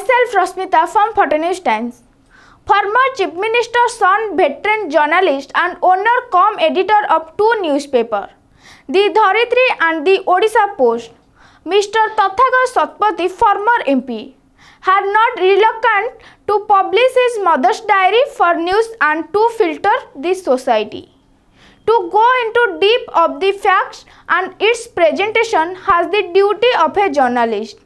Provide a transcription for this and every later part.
Myself Rosmita from Photo Times. Former Chief Minister, son, veteran journalist and owner com editor of two newspaper, The Dharitri and The Odisha Post, Mr. Tathagat Satpathy, former MP, had not reluctant to publish his mother's diary for news and to filter the society. To go into deep of the facts and its presentation has the duty of a journalist.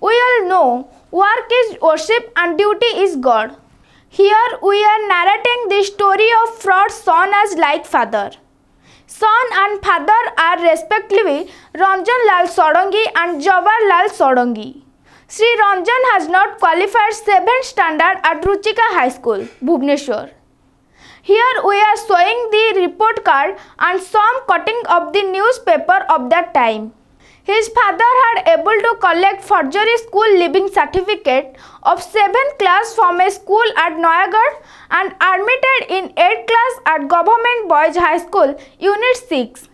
We all know work is worship and duty is God. Here we are narrating the story of fraud son as like father. Son and father are respectively Ranjan Lal Sodangi and Jawar Lal Sodangi. Sri Ranjan has not qualified 7th standard at Ruchika High School, Bhubaneswar. Here we are showing the report card and some cutting of the newspaper of that time. His father had able to collect forgery school leaving certificate of 7th class from a school at Noyagarh and admitted in 8th class at Government Boys High School, Unit 6.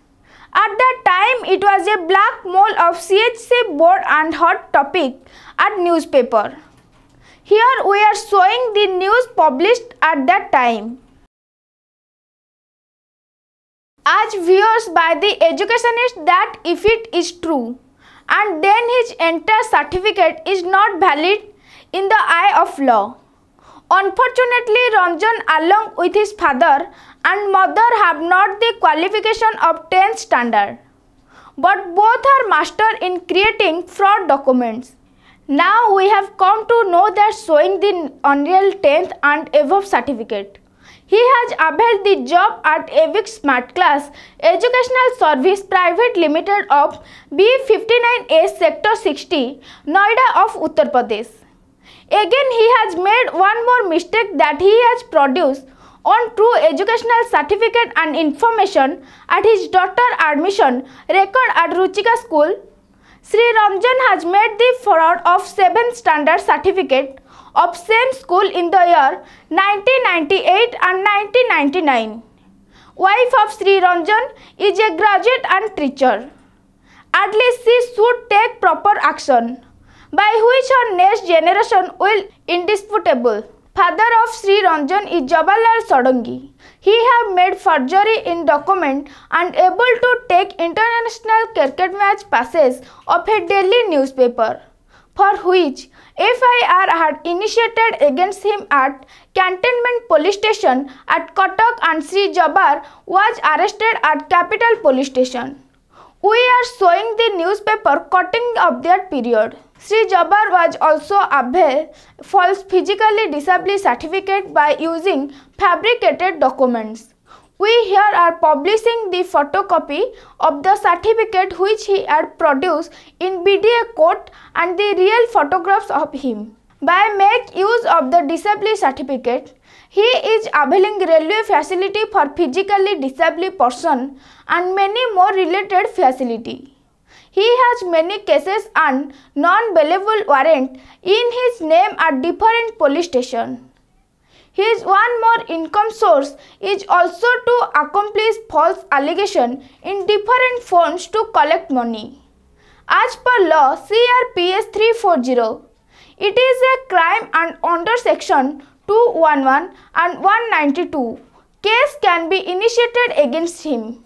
At that time, it was a black mole of CHC board and hot topic at newspaper. Here we are showing the news published at that time as views by the educationist that if it is true and then his entire certificate is not valid in the eye of law. Unfortunately, Ramjan along with his father and mother have not the qualification of 10th standard. But both are master in creating fraud documents. Now we have come to know that showing the unreal 10th and above certificate. He has availed the job at AVIC Smart Class Educational Service Private Limited of B59A Sector 60, Noida of Uttar Pradesh. Again, he has made one more mistake that he has produced on true educational certificate and information at his daughter admission record at Ruchika school. Sri Ramjan has made the fraud of 7 standard certificate of same school in the year 1998 and 1999. Wife of Sri Ranjan is a graduate and teacher. At least she should take proper action by which her next generation will indisputable. Father of Sri Ranjan is Jabalal Sadangi. He have made forgery in document and able to take international cricket match passes of a daily newspaper. for which FIR had initiated against him at Cantonment Police Station at Kotak and Sri Jabar was arrested at Capital Police Station. We are showing the newspaper cutting of their period. Sri Jabar was also avail false physically disability certificate by using fabricated documents. We here are publishing the photocopy of the certificate which he had produced in BDA court and the real photographs of him. By make use of the disability certificate, he is availing railway facility for physically disabled person and many more related facility. He has many cases and non-bailable warrant in his name at different police station. His one more income source is also to accomplish false allegation in different forms to collect money. As per law CRPS 340, it is a crime and under section 211 and 192. Case can be initiated against him.